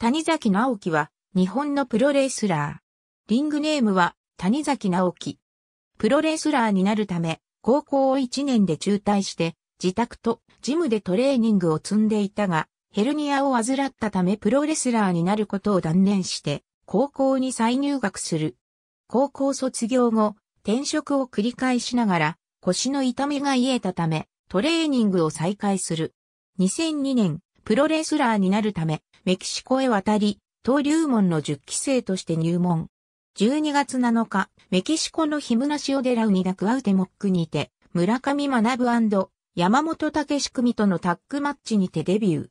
谷崎直樹は、日本のプロレスラー。リングネームは、谷崎直樹。プロレスラーになるため、高校を1年で中退して、自宅とジムでトレーニングを積んでいたが、ヘルニアを患ったためプロレスラーになることを断念して、高校に再入学する。高校卒業後、転職を繰り返しながら、腰の痛みが癒えたため、トレーニングを再開する。2002年、プロレスラーになるため、メキシコへ渡り、登竜門の10期生として入門。12月7日、メキシコのヒムナシオデラウニダクアウテモックにて、村上学山本武史組とのタッグマッチにてデビュー。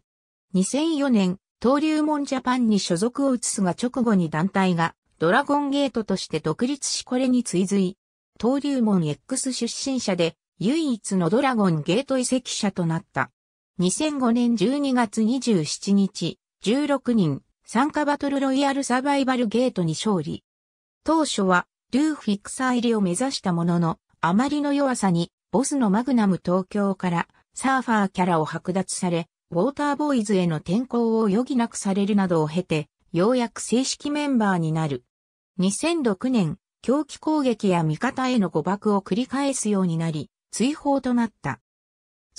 2004年、登竜門ジャパンに所属を移すが直後に団体がドラゴンゲートとして独立しこれに追随。登竜門 X 出身者で唯一のドラゴンゲート移籍者となった。2005年12月27日、16人、参加バトルロイヤルサバイバルゲートに勝利。当初は、ルーフィクサー入りを目指したものの、あまりの弱さに、ボスのマグナム東京からサーファーキャラを剥奪され、ウォーターボーイズへの転校を余儀なくされるなどを経て、ようやく正式メンバーになる。2006年、狂気攻撃や味方への誤爆を繰り返すようになり、追放となった。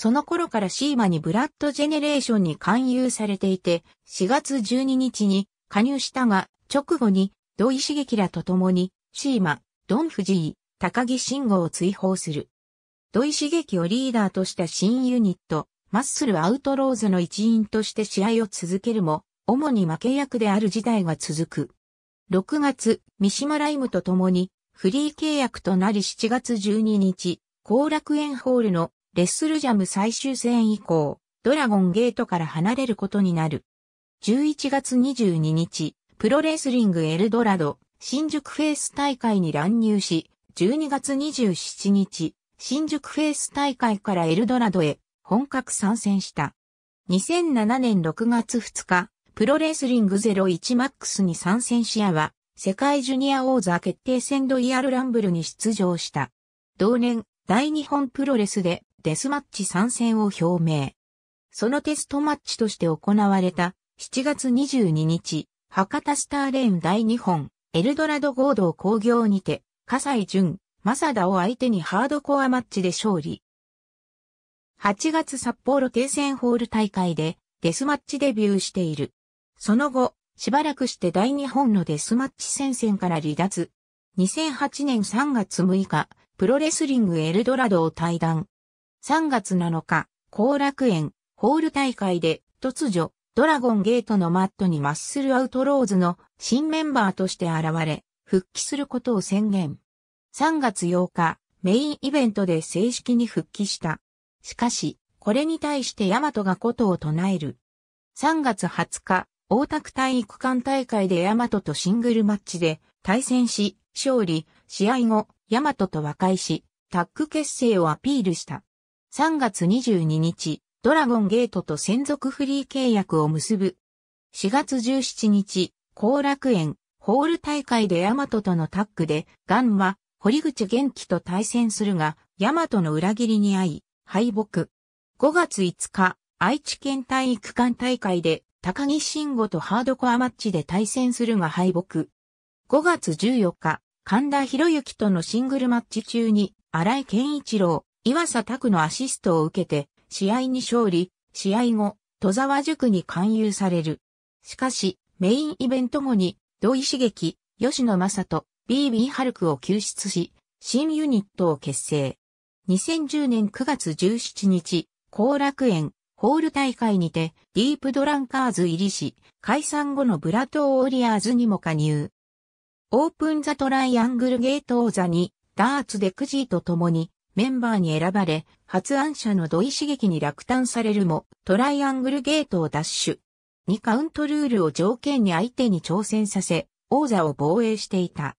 その頃からシーマにブラッドジェネレーションに勧誘されていて、4月12日に加入したが、直後に土井茂樹らと共に、シーマ、ドン・フジー、高木慎吾を追放する。土井茂樹をリーダーとした新ユニット、マッスル・アウトローズの一員として試合を続けるも、主に負け役である事態が続く。6月、三島ライムと共に、フリー契約となり7月12日、後楽園ホールのレッスルジャム最終戦以降、ドラゴンゲートから離れることになる。11月22日、プロレスリングエルドラド、新宿フェイス大会に乱入し、12月27日、新宿フェイス大会からエルドラドへ本格参戦した。2007年6月2日、プロレスリング01マックスに参戦しアは、世界ジュニア王座決定戦ドイヤルランブルに出場した。同年、大日本プロレスでデスマッチ参戦を表明。そのテストマッチとして行われた7月22日、博多スターレーン第2本、エルドラド合同工業にて、笠井淳、正田を相手にハードコアマッチで勝利。8月札幌停戦ホール大会でデスマッチデビューしている。その後、しばらくして大日本のデスマッチ戦線から離脱。2008年3月6日、プロレスリングエルドラドを退団。3月7日、後楽園、ホール大会で、突如、ドラゴンゲートのマットにマッスルアウトローズの新メンバーとして現れ、復帰することを宣言。3月8日、メインイベントで正式に復帰した。しかし、これに対してヤマトがことを唱える。3月20日、大田区体育館大会でヤマトとシングルマッチで対戦し、勝利、試合後、ヤマトと和解し、タッグ結成をアピールした。3月22日、ドラゴンゲートと専属フリー契約を結ぶ。4月17日、後楽園、ホール大会でヤマトとのタッグで、ガンマ、堀口元気と対戦するが、ヤマトの裏切りに遭い、敗北。5月5日、愛知県体育館大会で、高木慎吾とハードコアマッチで対戦するが敗北。5月14日、神田博之とのシングルマッチ中に、荒井健一郎、岩佐拓のアシストを受けて、試合に勝利、試合後、戸沢塾に勧誘される。しかし、メインイベント後に、土井刺激、吉野正人、BB ハルクを救出し、新ユニットを結成。2010年9月17日、後楽園、ホール大会にて、ディープドランカーズ入りし、解散後のブラトーオリアーズにも加入。オープンザトライアングルゲート王座に、ダーツでくじと共に、メンバーに選ばれ、発案者の土井刺激に落胆されるも、トライアングルゲートを奪取。2カウントルールを条件に相手に挑戦させ、王座を防衛していた。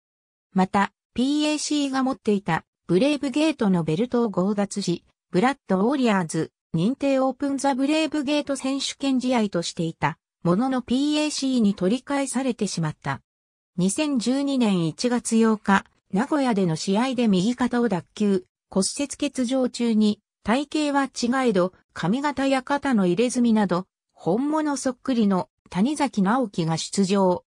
また、PAC が持っていたブレイブゲートのベルトを強奪し、ブラッド・ウォリアーズ認定オープンザ・ブレイブゲート選手権試合としていた、ものの PAC に取り返されてしまった。2012年1月8日、名古屋での試合で右肩を脱臼、骨折欠場中に、体型は違えど、髪型や肩の入れ墨など、本物そっくりの谷崎直樹が出場。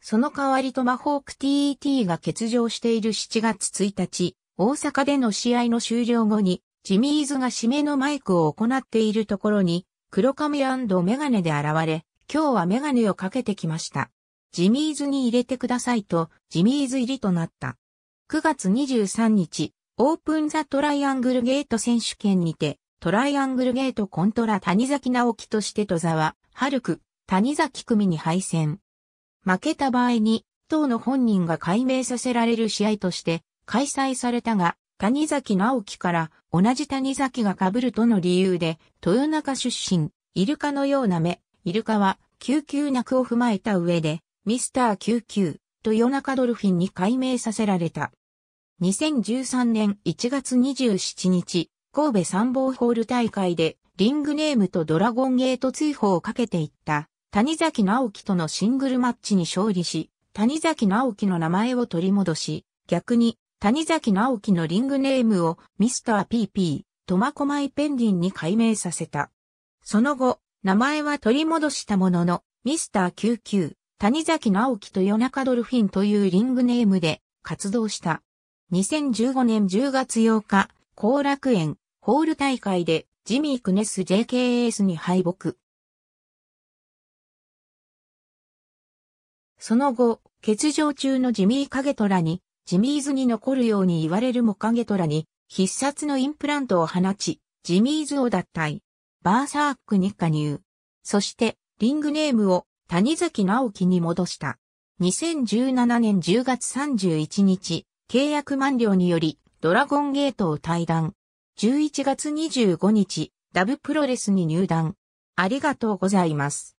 その代わりとマホーク TET が欠場している7月1日、大阪での試合の終了後に、ジミーズが締めのマイクを行っているところに、黒髪メガネで現れ、今日はメガネをかけてきました。ジミーズに入れてくださいと、ジミーズ入りとなった。9月23日、オープンザトライアングルゲート選手権にて、トライアングルゲートコントラ谷崎直樹として戸沢、春久、谷崎組に敗戦。負けた場合に、当の本人が解明させられる試合として開催されたが、谷崎直樹から同じ谷崎が被るとの理由で、豊中出身、イルカのような目、イルカは、救急泣を踏まえた上で、ミスター救急、豊中ドルフィンに解明させられた。2013年1月27日、神戸参謀ホール大会でリングネームとドラゴンゲート追放をかけていった谷崎直樹とのシングルマッチに勝利し、谷崎直樹の名前を取り戻し、逆に谷崎直樹のリングネームをミスター PP、コマイペンディンに改名させた。その後、名前は取り戻したものの、ミスター救急、谷崎直樹と夜中ドルフィンというリングネームで活動した。2015年10月8日、後楽園、ホール大会で、ジミー・クネス JKS に敗北。その後、欠場中のジミー・カゲトラに、ジミーズに残るように言われるもカゲトラに、必殺のインプラントを放ち、ジミーズを脱退。バーサークに加入。そして、リングネームを谷崎直樹に戻した。2017年10月31日、契約満了により、ドラゴンゲートを退団。11月25日、ダブプロレスに入団。ありがとうございます。